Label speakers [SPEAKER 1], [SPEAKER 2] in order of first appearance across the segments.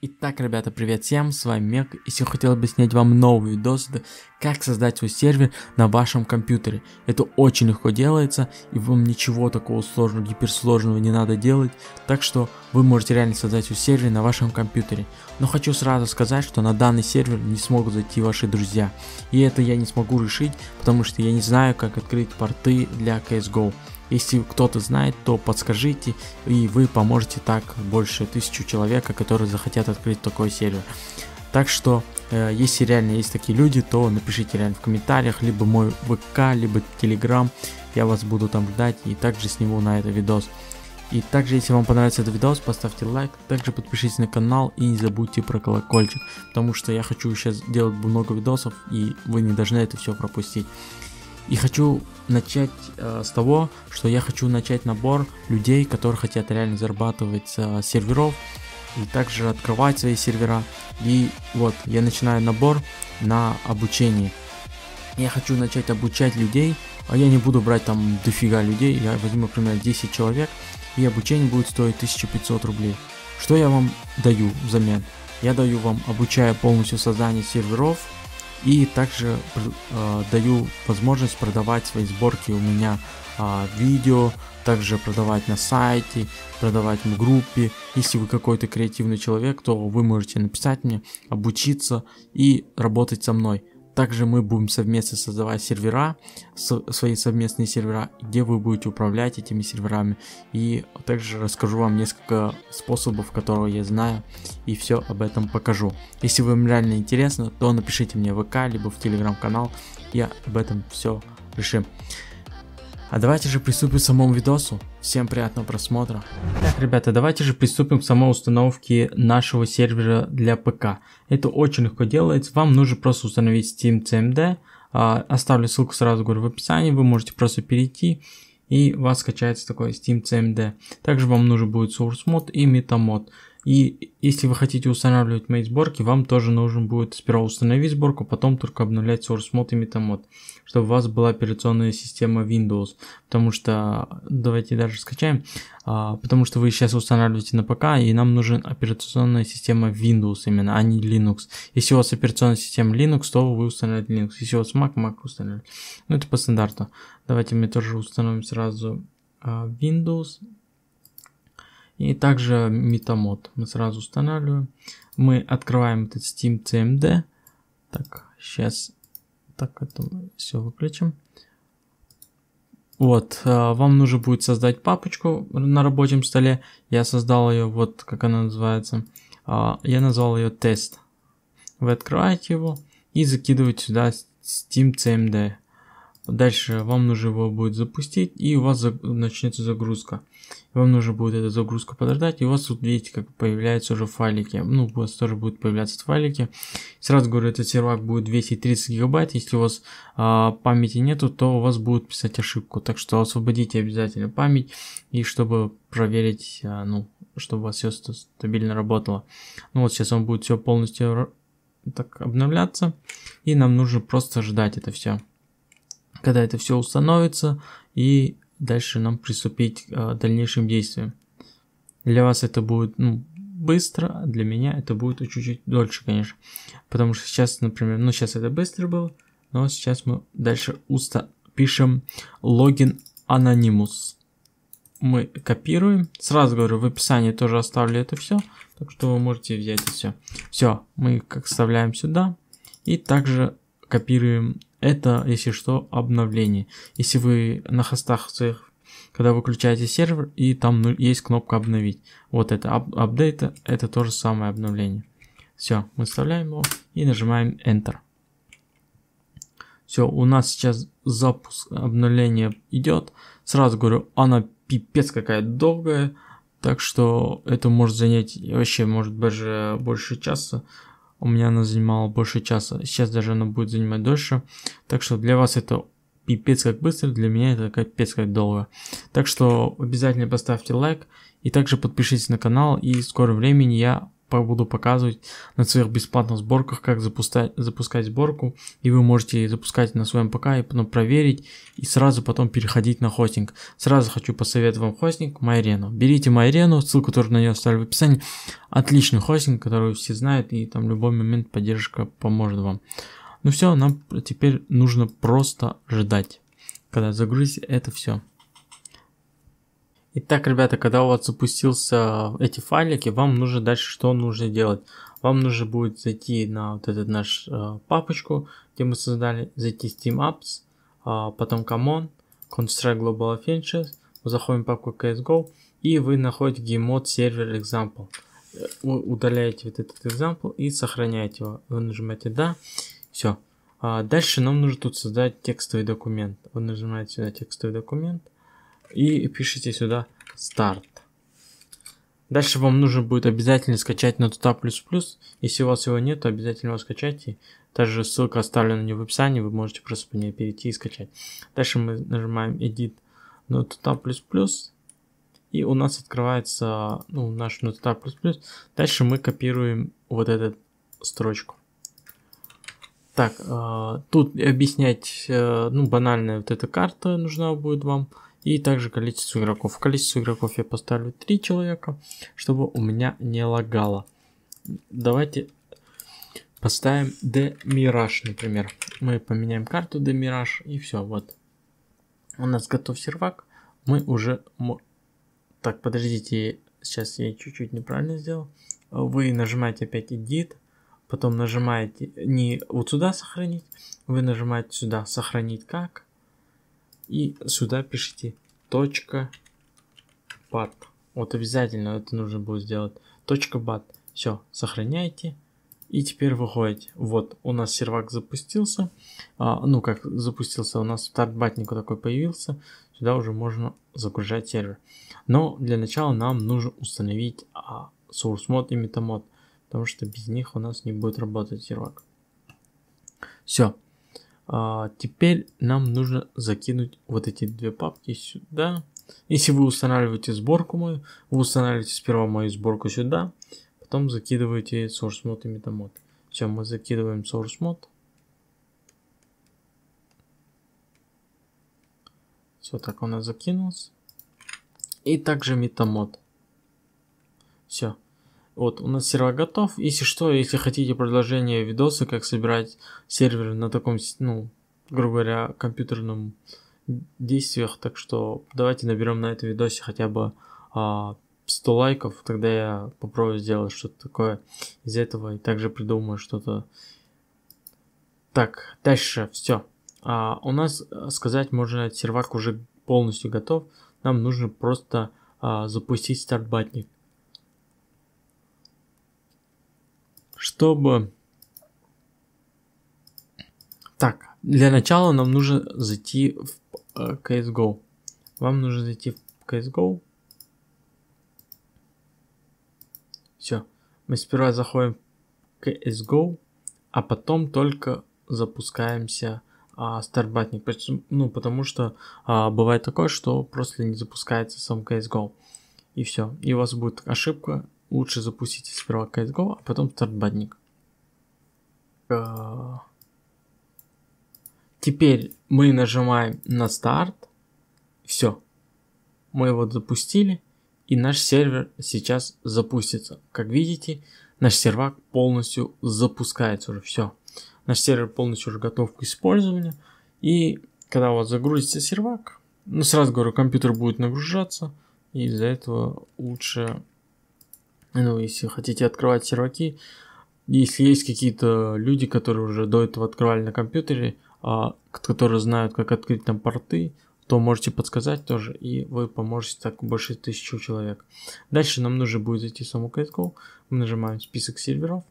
[SPEAKER 1] Итак, ребята, привет всем, с вами Мег, и сегодня хотел бы снять вам новый видос, как создать свой сервер на вашем компьютере. Это очень легко делается, и вам ничего такого сложного, гиперсложного не надо делать, так что вы можете реально создать свой сервер на вашем компьютере. Но хочу сразу сказать, что на данный сервер не смогут зайти ваши друзья, и это я не смогу решить, потому что я не знаю, как открыть порты для CSGO. Если кто-то знает, то подскажите, и вы поможете так больше тысячу человек, которые захотят открыть такой сервер. Так что, э, если реально есть такие люди, то напишите реально в комментариях, либо мой ВК, либо Телеграм, я вас буду там ждать, и также сниму на этот видос. И также, если вам понравится этот видос, поставьте лайк, также подпишитесь на канал и не забудьте про колокольчик, потому что я хочу сейчас делать много видосов, и вы не должны это все пропустить. И хочу начать э, с того, что я хочу начать набор людей, которые хотят реально зарабатывать э, серверов и также открывать свои сервера. И вот я начинаю набор на обучение. Я хочу начать обучать людей, а я не буду брать там дофига людей, я возьму, например, 10 человек, и обучение будет стоить 1500 рублей. Что я вам даю взамен? Я даю вам, обучая полностью создание серверов, и также э, даю возможность продавать свои сборки у меня э, видео, также продавать на сайте, продавать в группе. Если вы какой-то креативный человек, то вы можете написать мне, обучиться и работать со мной. Также мы будем совместно создавать сервера, свои совместные сервера, где вы будете управлять этими серверами. И также расскажу вам несколько способов, которые я знаю, и все об этом покажу. Если вам реально интересно, то напишите мне в ВК, либо в телеграм-канал, я об этом все решим. А давайте же приступим к самому видосу. Всем приятного просмотра. Так, ребята, давайте же приступим к самой установке нашего сервера для ПК. Это очень легко делается. Вам нужно просто установить Steam CMD. А, оставлю ссылку сразу говорю в описании. Вы можете просто перейти и у вас скачается такой Steam CMD. Также вам нужен будет SourceMod и MetaMod. И если вы хотите устанавливать мои сборки, вам тоже нужно будет сперва установить сборку, потом только обновлять SourceMod и MetaMod, чтобы у вас была операционная система Windows. Потому что, давайте даже скачаем, а, потому что вы сейчас устанавливаете на ПК, и нам нужна операционная система Windows именно, а не Linux. Если у вас операционная система Linux, то вы устанавливаете Linux. Если у вас Mac, Mac устанавливаете. Ну это по стандарту. Давайте мы тоже установим сразу а, Windows и также метамод мы сразу устанавливаем. Мы открываем этот Steam CMD. Эм так, сейчас так это все выключим. Вот, а, вам нужно будет создать папочку на рабочем столе. Я создал ее, вот как она называется. А, я назвал ее тест. Вы открываете его и закидываете сюда Steam CMD. Дальше вам нужно его будет запустить, и у вас за... начнется загрузка. Вам нужно будет эту загрузку подождать, и у вас тут, видите, как появляются уже файлики. Ну, у вас тоже будут появляться файлики. Сразу говорю, этот сервак будет 230 гигабайт. Если у вас а, памяти нету, то у вас будет писать ошибку. Так что освободите обязательно память, и чтобы проверить, а, ну, чтобы у вас все стабильно работало. Ну, вот сейчас он будет все полностью так обновляться, и нам нужно просто ждать это все когда это все установится, и дальше нам приступить а, к дальнейшим действиям. Для вас это будет ну, быстро, а для меня это будет чуть-чуть дольше, конечно. Потому что сейчас, например, ну сейчас это быстро было, но сейчас мы дальше уста пишем логин анонимус Мы копируем. Сразу говорю, в описании тоже оставлю это все. Так что вы можете взять все. Все, мы как вставляем сюда. И также копируем это, если что, обновление. Если вы на хостах своих, когда выключаете сервер, и там ну, есть кнопка обновить. Вот это ап апдейта, это то же самое обновление. Все, мы вставляем его и нажимаем Enter. Все, у нас сейчас запуск обновления идет. Сразу говорю, она пипец какая долгая. Так что это может занять вообще, может даже больше часа. У меня она занимала больше часа. Сейчас даже она будет занимать дольше. Так что для вас это пипец как быстро, для меня это капец как долго. Так что обязательно поставьте лайк и также подпишитесь на канал и в скором времени я буду показывать на своих бесплатных сборках, как запускать, запускать сборку. И вы можете запускать на своем ПК и потом проверить, и сразу потом переходить на хостинг. Сразу хочу посоветовать вам хостинг MyReno. Берите MyReno, ссылку, тоже на нее оставлю в описании. Отличный хостинг, который все знают, и там в любой момент поддержка поможет вам. Ну все, нам теперь нужно просто ждать, когда загрузится это все. Итак, ребята, когда у вас запустился э, эти файлики, вам нужно дальше что нужно делать? Вам нужно будет зайти на вот этот наш э, папочку, где мы создали, зайти Steam Apps, э, потом Common, Construct Global Finches, заходим в папку CSGO, и вы находите Gmod Server Example. Вы э, удаляете вот этот example и сохраняете его. Вы нажимаете «Да», все. А дальше нам нужно тут создать текстовый документ. Вы нажимаете сюда текстовый документ – и пишите сюда старт. Дальше вам нужно будет обязательно скачать на тута++. Если у вас его нет, то обязательно его скачайте. Также ссылка оставлена не в описании, вы можете просто по ней перейти и скачать. Дальше мы нажимаем Edit Notota++, и у нас открывается ну, наш Notota++. Дальше мы копируем вот эту строчку. Так, э, тут объяснять, э, ну, банальная вот эта карта нужна будет вам. И также количество игроков. Количество игроков я поставлю 3 человека, чтобы у меня не лагало. Давайте поставим The Mirage, например. Мы поменяем карту The Mirage и все, вот. У нас готов сервак. Мы уже... Так, подождите, сейчас я чуть-чуть неправильно сделал. Вы нажимаете опять Edit, потом нажимаете не вот сюда сохранить, вы нажимаете сюда сохранить как, и сюда пишите точка .bat. Вот обязательно это нужно будет сделать. Точка .bat. Все, сохраняйте. И теперь выходите. Вот, у нас сервак запустился. А, ну, как запустился, у нас стартбатник такой появился. Сюда уже можно загружать сервер. Но для начала нам нужно установить а, SourceMod и MetaMod. Потому что без них у нас не будет работать сервак. Все. А, теперь нам нужно закинуть вот эти две папки сюда. Если вы устанавливаете сборку мою, вы устанавливаете сперва мою сборку сюда, потом закидываете source mode и metamod. Все, мы закидываем source mode. Все, так у нас закинулось. И также MetaMod. Все. Вот, у нас сервер готов. Если что, если хотите продолжение видоса, как собирать сервер на таком, ну, грубо говоря, компьютерном действиях, так что давайте наберем на этом видосе хотя бы а, 100 лайков, тогда я попробую сделать что-то такое из этого и также придумаю что-то. Так, дальше все. А, у нас, э, сказать можно, сервак уже полностью готов. Нам нужно просто а, запустить батник. чтобы... Так, для начала нам нужно зайти в э, CSGO. Вам нужно зайти в CSGO. Все. Мы сперва заходим в CSGO, а потом только запускаемся а, Starbatник. Ну, потому что а, бывает такое, что просто не запускается сам CSGO. И все. И у вас будет ошибка лучше запустите сперва CSGO, а потом стартбадник. Э, теперь мы нажимаем на старт. Все. Мы его запустили. И наш сервер сейчас запустится. Как видите, наш сервак полностью запускается уже. Все. Наш сервер полностью уже готов к использованию. И когда у вас загрузится сервак, ну сразу говорю, компьютер будет нагружаться. И из-за этого лучше ну, если хотите открывать серваки, если есть какие-то люди, которые уже до этого открывали на компьютере, а, которые знают, как открыть там порты, то можете подсказать тоже, и вы поможете так больше тысячу человек. Дальше нам нужно будет зайти в саму CatCall. Мы нажимаем список серверов.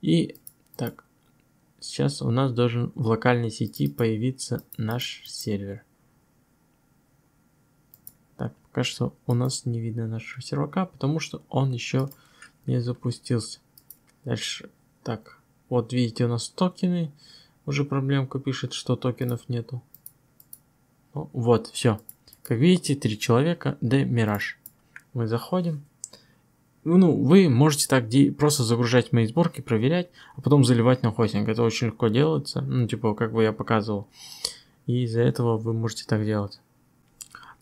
[SPEAKER 1] И так, сейчас у нас должен в локальной сети появиться наш сервер. Пока что у нас не видно нашего сервака, потому что он еще не запустился. Дальше. Так, вот видите, у нас токены. Уже проблемка пишет, что токенов нету. Ну, вот, все. Как видите, три человека, D Mirage. Мы заходим. Ну, вы можете так просто загружать мои сборки, проверять, а потом заливать на хостинг. Это очень легко делается. Ну, типа, как бы я показывал. И из-за этого вы можете так делать.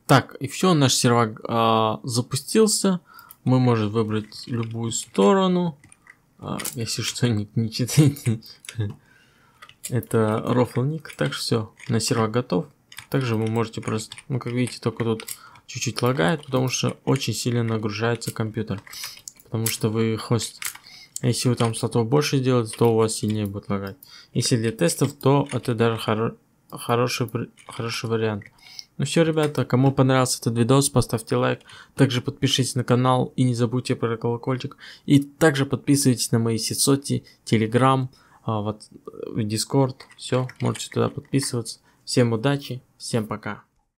[SPEAKER 1] Так, и все, наш сервак а, запустился. Мы можем выбрать любую сторону. А, если что, не, не читайте. Это рофлник, так что все, на сервак готов. Также вы можете просто, ну как видите, только тут чуть-чуть лагает, потому что очень сильно нагружается компьютер. Потому что вы хост. А если вы там слотов больше делаете, то у вас сильнее будет лагать. Если для тестов, то это даже хоро хороший, хороший вариант. Ну все, ребята, кому понравился этот видос, поставьте лайк, также подпишитесь на канал и не забудьте про колокольчик. И также подписывайтесь на мои соцсети, Telegram, а, вот, Discord, э, все, можете туда подписываться. Всем удачи, всем пока.